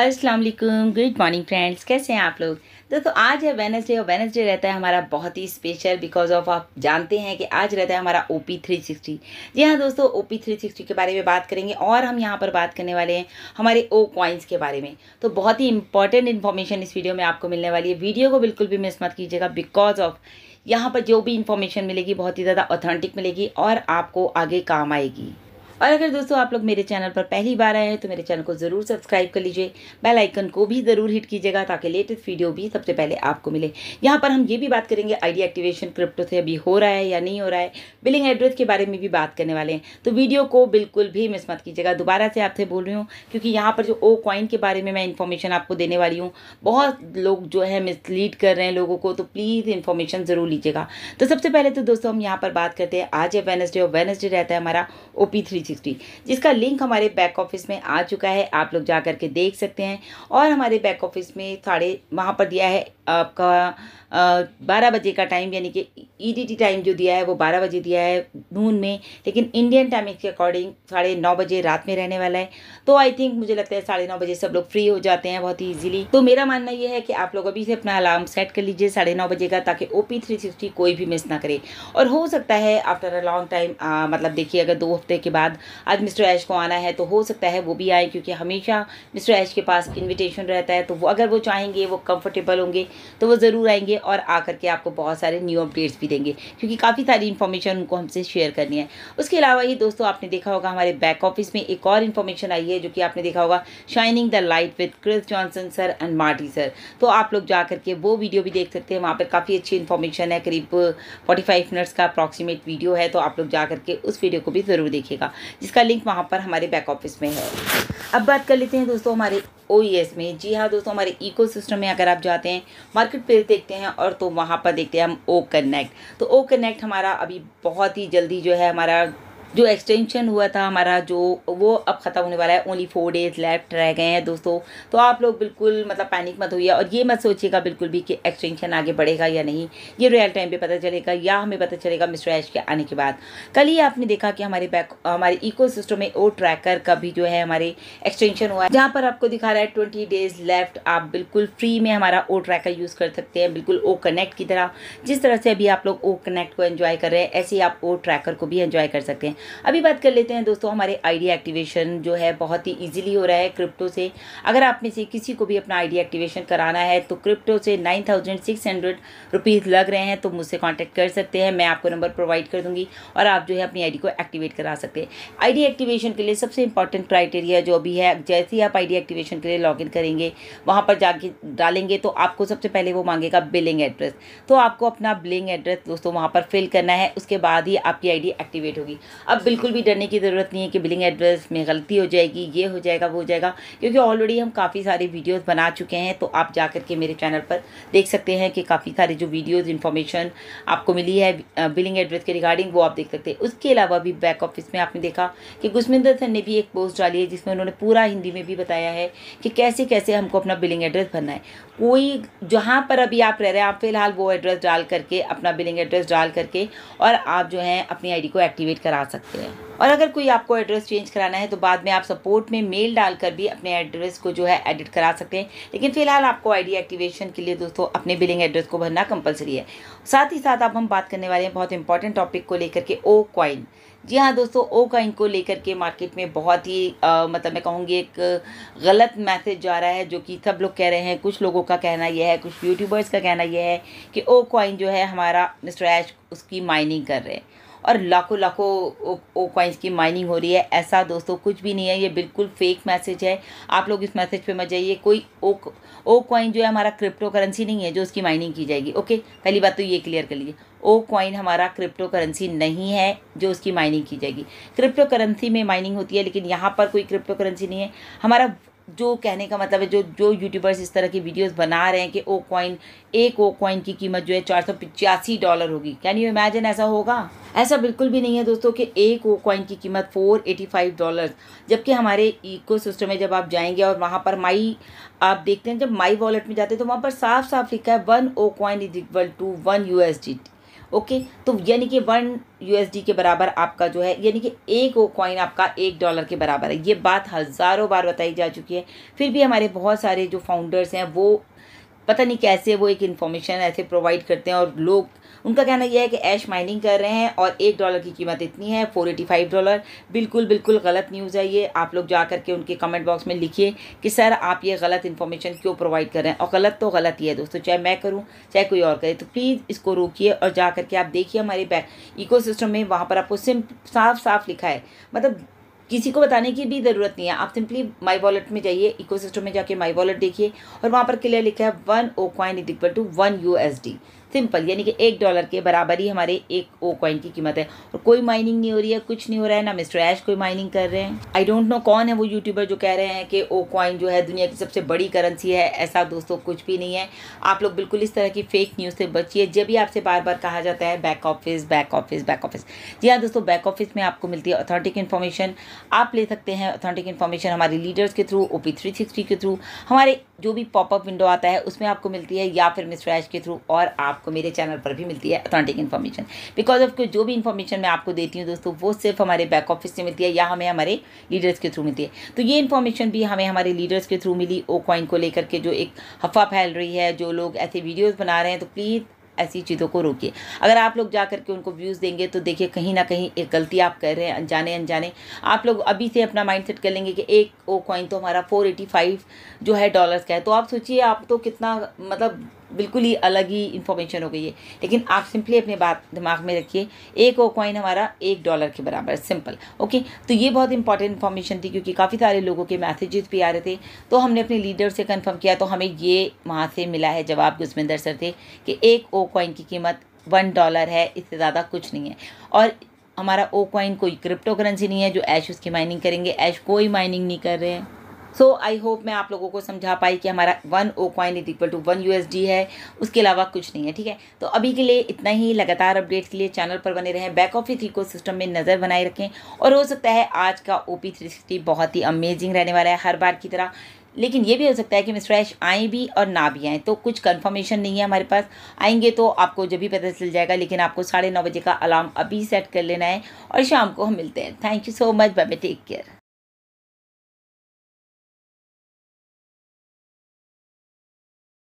अस्सलाम वालेकुम good morning friends कैसे हैं आप लोग दोस्तों आज है वेनसडे और वेनसडे रहता है हमारा बहुत ही स्पेशल बिकॉज ऑफ आप जानते हैं कि आज रहता है हमारा ओ पी थ्री सिक्सटी जी हाँ दोस्तों ओ पी थ्री सिक्सटी के बारे में बात करेंगे और हम यहाँ पर बात करने वाले हैं हमारे ओ कॉइन्स के बारे में तो बहुत ही इंपॉर्टेंट इन्फॉर्मेशन इस वीडियो में आपको मिलने वाली है वीडियो को बिल्कुल भी मिस मत कीजिएगा बिकॉज ऑफ यहाँ पर जो भी इन्फॉर्मेशन मिलेगी बहुत ही ज़्यादा ऑथेंटिक मिलेगी और आपको आगे काम आएगी और अगर दोस्तों आप लोग मेरे चैनल पर पहली बार आए हैं तो मेरे चैनल को ज़रूर सब्सक्राइब कर लीजिए बेल आइकन को भी ज़रूर हिट कीजिएगा ताकि लेटेस्ट वीडियो भी सबसे पहले आपको मिले यहाँ पर हम ये भी बात करेंगे आईडी एक्टिवेशन क्रिप्टो से अभी हो रहा है या नहीं हो रहा है बिलिंग एड्रेस के बारे में भी बात करने वाले हैं तो वीडियो को बिल्कुल भी मिस मत कीजिएगा दोबारा से आपसे बोल रही हूँ क्योंकि यहाँ पर जो ओ कॉइन के बारे में मैं इन्फॉर्मेशन आपको देने वाली हूँ बहुत लोग जो है मिसलीड कर रहे हैं लोगों को तो प्लीज़ इन्फॉर्मेशन ज़रूर लीजिएगा तो सबसे पहले तो दोस्तों हम यहाँ पर बात करते हैं आज है वेनसडे और वेनसडे रहता है हमारा ओ पी सिक्सटी जिसका लिंक हमारे बैक ऑफिस में आ चुका है आप लोग जा करके के देख सकते हैं और हमारे बैक ऑफिस में साढ़े वहाँ पर दिया है आपका बारह बजे का टाइम यानी कि ईडीटी e टाइम जो दिया है वो बारह बजे दिया है नून में लेकिन इंडियन टाइम के अकॉर्डिंग साढ़े नौ बजे रात में रहने वाला है तो आई थिंक मुझे लगता है साढ़े नौ बजे सब लोग फ्री हो जाते हैं बहुत ही ईजिली तो मेरा मानना ये है कि आप लोग अभी से अपना अलार्म सेट कर लीजिए साढ़े नौ बजे का ताकि ओ पी थ्री सिक्सटी कोई भी मिस ना करे और हो सकता है आफ्टर अ लॉन्ग टाइम मतलब देखिए अगर दो हफ्ते के बाद आज मिस्टर ऐश को आना है तो हो सकता है वो भी आए क्योंकि हमेशा मिस्टर ऐश के पास इन्विटेशन रहता है तो वो अगर वो चाहेंगे वो कम्फर्टेबल होंगे तो वो ज़रूर आएंगे और आकर के आपको बहुत सारे न्यू अपडेट्स भी देंगे क्योंकि काफ़ी सारी इन्फॉर्मेशन उनको हमसे शेयर करनी है उसके अलावा ये दोस्तों आपने देखा होगा हमारे बैक ऑफिस में एक और इन्फॉर्मेशन आई है जो कि आपने देखा होगा shining the light with Chris Johnson sir and Marty sir तो आप लोग जा करके वो वीडियो भी देख सकते हैं वहाँ पर काफ़ी अच्छी इन्फॉर्मेशन है करीब फोर्टी फाइव मिनट्स का अप्रॉक्सीमेट वीडियो है तो आप लोग जा करके उस वीडियो को भी ज़रूर देखेगा जिसका लिंक वहाँ पर हमारे बैक ऑफिस में है अब बात कर लेते हैं दोस्तों हमारे ओ oh, में जी हाँ दोस्तों हमारे इको सिस्टम में अगर आप जाते हैं मार्केट प्लेस देखते हैं और तो वहाँ पर देखते हैं हम ओ कनेक्ट तो ओ कनेक्ट हमारा अभी बहुत ही जल्दी जो है हमारा जो एक्सटेंशन हुआ था हमारा जो वो अब ख़त्म होने वाला है ओनली फोर डेज लेफ्ट रह गए हैं दोस्तों तो आप लोग बिल्कुल मतलब पैनिक मत होइए और ये मत सोचिएगा बिल्कुल भी कि एक्सटेंशन आगे बढ़ेगा या नहीं ये रियल टाइम पे पता चलेगा या हमें पता चलेगा मिस्टर ऐश के आने के बाद कल ही आपने देखा कि हमारे बैक हमारे इको में ओ ट्रैकर का भी जो है हमारे एक्सटेंशन हुआ है जहाँ पर आपको दिखा रहा है ट्वेंटी डेज लेफ्ट आप बिल्कुल फ्री में हमारा ओ ट्रैकर यूज़ कर सकते हैं बिल्कुल ओ कनेक्ट की तरह जिस तरह से अभी आप लोग ओ कनेक्ट को एन्जॉय कर रहे हैं ऐसे ही आप ओ ट्रैकर को भी इन्जॉय कर सकते हैं अभी बात कर लेते हैं दोस्तों हमारे आइडिया एक्टिवेशन जो है बहुत ही ईजिली हो रहा है क्रिप्टो से अगर आप में से किसी को भी अपना आइडिया एक्टिवेशन कराना है तो क्रिप्टो से nine thousand six hundred rupees लग रहे हैं तो मुझसे कॉन्टैक्ट कर सकते हैं मैं आपको नंबर प्रोवाइड कर दूँगी और आप जो है अपनी आई को एक्टिवेट करा सकते हैं आई एक्टिवेशन के लिए सबसे इंपॉर्टेंट क्राइटेरिया जो अभी है जैसे ही आप आई एक्टिवेशन के लिए लॉगिन करेंगे वहाँ पर जाके डालेंगे तो आपको सबसे पहले वो मांगेगा बिलिंग एड्रेस तो आपको अपना बिलिंग एड्रेस दोस्तों वहाँ पर फिल करना है उसके बाद ही आपकी आईडी एक्टिवेट होगी अब बिल्कुल भी डरने की ज़रूरत नहीं है कि बिलिंग एड्रेस में गलती हो जाएगी ये हो जाएगा वो हो जाएगा क्योंकि ऑलरेडी हम काफ़ी सारे वीडियोज़ बना चुके हैं तो आप जा कर के मेरे चैनल पर देख सकते हैं कि काफ़ी सारे जो वीडियोज़ इन्फॉर्मेशन आपको मिली है बिलिंग एड्रेस के रिगार्डिंग वो आप देख सकते हैं उसके अलावा भी बैक ऑफिस में आपने देखा कि गुस्मिंदर सन ने भी एक पोस्ट डाली है जिसमें उन्होंने पूरा हिंदी में भी बताया है कि कैसे कैसे हमको अपना बिलिंग एड्रेस भरना है कोई जहाँ पर अभी आप रह रहे हैं आप फिलहाल वो एड्रेस डाल करके अपना बिलिंग एड्रेस डाल करके और आप जो है अपनी आई को एक्टिवेट करा सकते सकते हैं और अगर कोई आपको एड्रेस चेंज कराना है तो बाद में आप सपोर्ट में मेल डालकर भी अपने एड्रेस को जो है एडिट करा सकते हैं लेकिन फिलहाल आपको आईडी एक्टिवेशन के लिए दोस्तों अपने बिलिंग एड्रेस को भरना कंपलसरी है साथ ही साथ अब हम बात करने वाले हैं बहुत इंपॉर्टेंट टॉपिक को लेकर के ओ कॉइन जी हाँ दोस्तों ओ कॉइन को लेकर के मार्केट में बहुत ही आ, मतलब मैं कहूँगी एक गलत मैसेज जा रहा है जो कि सब लोग कह रहे हैं कुछ लोगों का कहना यह है कुछ यूट्यूबर्स का कहना यह है कि ओ कॉइन जो है हमारा मिस्टर ऐश उसकी माइनिंग कर रहे हैं और लाखों लाखों ओ कॉइंस की माइनिंग हो रही है ऐसा दोस्तों कुछ भी नहीं है ये बिल्कुल फेक मैसेज है आप लोग इस मैसेज पे मत जाइए कोई ओ ओ कॉइन जो है हमारा क्रिप्टो करेंसी नहीं है जो उसकी माइनिंग की जाएगी ओके पहली बात तो ये क्लियर कर लीजिए ओ कॉइन हमारा क्रिप्टो करेंसी नहीं है जो उसकी माइनिंग की जाएगी क्रिप्टो करेंसी में माइनिंग होती है लेकिन यहाँ पर कोई क्रिप्टो करेंसी नहीं है हमारा जो कहने का मतलब है जो जो यूट्यूबर्स इस तरह की वीडियोस बना रहे हैं कि ओ कॉइन एक ओ कॉइन की कीमत जो है चार सौ पिचासी डॉलर होगी कैन यू इमेजिन ऐसा होगा ऐसा बिल्कुल भी नहीं है दोस्तों कि एक ओ कॉइन की कीमत फोर एटी फाइव डॉलर जबकि हमारे इको सिस्टम में जब आप जाएंगे और वहाँ पर माई आप देखते हैं जब माई वॉलेट में जाते हैं तो वहाँ पर साफ साफ लिखा है one O coin is equal to one U S okay तो यानी कि वन यूएसडी के बराबर आपका जो है यानी कि एक वो कॉइन आपका एक डॉलर के बराबर है ये बात हज़ारों बार बताई जा चुकी है फिर भी हमारे बहुत सारे जो फाउंडर्स हैं वो पता नहीं कैसे वो एक इन्फॉर्मेशन ऐसे प्रोवाइड करते हैं और लोग उनका कहना यह है कि ऐश माइनिंग कर रहे हैं और एक डॉलर की कीमत इतनी है फोर एटी फाइव डॉलर बिल्कुल बिल्कुल गलत न्यूज़ है ये आप लोग जा करके उनके कमेंट बॉक्स में लिखिए कि सर आप ये गलत इन्फॉर्मेशन क्यों प्रोवाइड कर रहे हैं और गलत तो गलत ही है दोस्तों चाहे मैं करूँ चाहे कोई और करे तो प्लीज़ इसको रोकिए और जा करके आप देखिए हमारे बैक इको में वहाँ पर आपको सिम साफ साफ लिखा है मतलब किसी को बताने की भी ज़रूरत नहीं है आप सिंपली माई वॉलेट में जाइए इको में जाके माई वॉलेट देखिए और वहाँ पर क्लियर लिखा है one O coin is equal to one U S D simple यानी कि एक डॉलर के बराबर ही हमारे एक ओ कॉइन की कीमत है और कोई माइनिंग नहीं हो रही है कुछ नहीं हो रहा है ना मिस्टर ऐश कोई माइनिंग कर रहे हैं आई डोंट नो कौन है वो यूट्यूबर जो कह रहे हैं कि ओ कॉइन जो है दुनिया की सबसे बड़ी करेंसी है ऐसा दोस्तों कुछ भी नहीं है आप लोग बिल्कुल इस तरह की फेक न्यूज़ से बचिए जब भी आपसे बार बार कहा जाता है back office back office back office जी हाँ दोस्तों बैक ऑफिस में आपको मिलती है अथॉरिटिक इन्फॉर्मेशन आप ले सकते हैं अथॉरिटिक इन्फॉर्मेशन हमारे लीडर्स के थ्रू ओ के थ्रू हमारे जो भी पॉपअप विंडो आता है उसमें आपको मिलती है या फिर मिस्टर ऐश के थ्रू और आप आपको मेरे चैनल पर भी मिलती है अथॉन्टिक इन्फॉर्मेशन बिकॉज ऑफ जो भी इन्फॉर्मेशन मैं आपको देती हूँ दोस्तों वो सिर्फ हमारे बैक ऑफिस से मिलती है या हमें हमारे लीडर्स के थ्रू मिलती है तो ये इन्फॉर्मेशन भी हमें हमारे लीडर्स के थ्रू मिली ओ कॉइन को लेकर के जो एक हफ्फा फैल रही है जो लोग ऐसे वीडियोज़ बना रहे हैं तो प्लीज़ ऐसी चीज़ों को रोकिए अगर आप लोग जा करके उनको व्यूज़ देंगे तो देखिए कहीं ना कहीं एक गलती आप कर रहे हैं अनजाने अनजाने आप लोग अभी से अपना माइंड सेट कर लेंगे कि एक ओ कॉइन तो हमारा फोर एटी फाइव जो है डॉलर्स का है तो आप सोचिए आप तो कितना मतलब बिल्कुल ही अलग ही इन्फॉर्मेशन हो गई है लेकिन आप सिंपली अपने बात दिमाग में रखिए एक ओ कॉइन हमारा एक डॉलर के बराबर सिंपल ओके तो ये बहुत इंपॉर्टेंट इन्फॉर्मेशन थी क्योंकि काफ़ी सारे लोगों के मैसेजेस भी आ रहे थे तो हमने अपने लीडर से कन्फर्म किया तो हमें ये वहाँ से मिला है जवाब गुजमिंदर सर थे कि एक ओ कॉइन की कीमत वन डॉलर है इससे ज़्यादा कुछ नहीं है और हमारा ओ कॉइन कोई क्रिप्टो करेंसी नहीं है जो ऐश उसकी माइनिंग करेंगे ऐश कोई माइनिंग नहीं कर रहे हैं सो आई होप मैं आप लोगों को समझा पाई कि हमारा one O coin is equal to one U है उसके अलावा कुछ नहीं है ठीक है तो अभी के लिए इतना ही लगातार अपडेट्स के लिए चैनल पर बने रहें बैक ऑफिस इको सिस्टम में नज़र बनाए रखें और हो सकता है आज का ओ पी बहुत ही अमेजिंग रहने वाला है हर बार की तरह लेकिन ये भी हो सकता है कि मिस्टर ऐश आएँ भी और ना भी आएँ तो कुछ कंफर्मेशन नहीं है हमारे पास आएंगे तो आपको जब भी पता चल जाएगा लेकिन आपको साढ़े नौ बजे का अलार्म अभी सेट कर लेना है और शाम को हम मिलते हैं thank you so much bye take care